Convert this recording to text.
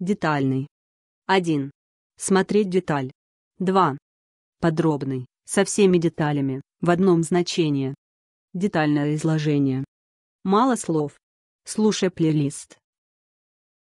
Детальный. 1. Смотреть деталь. 2. Подробный, со всеми деталями, в одном значении. Детальное изложение. Мало слов. Слушай плейлист.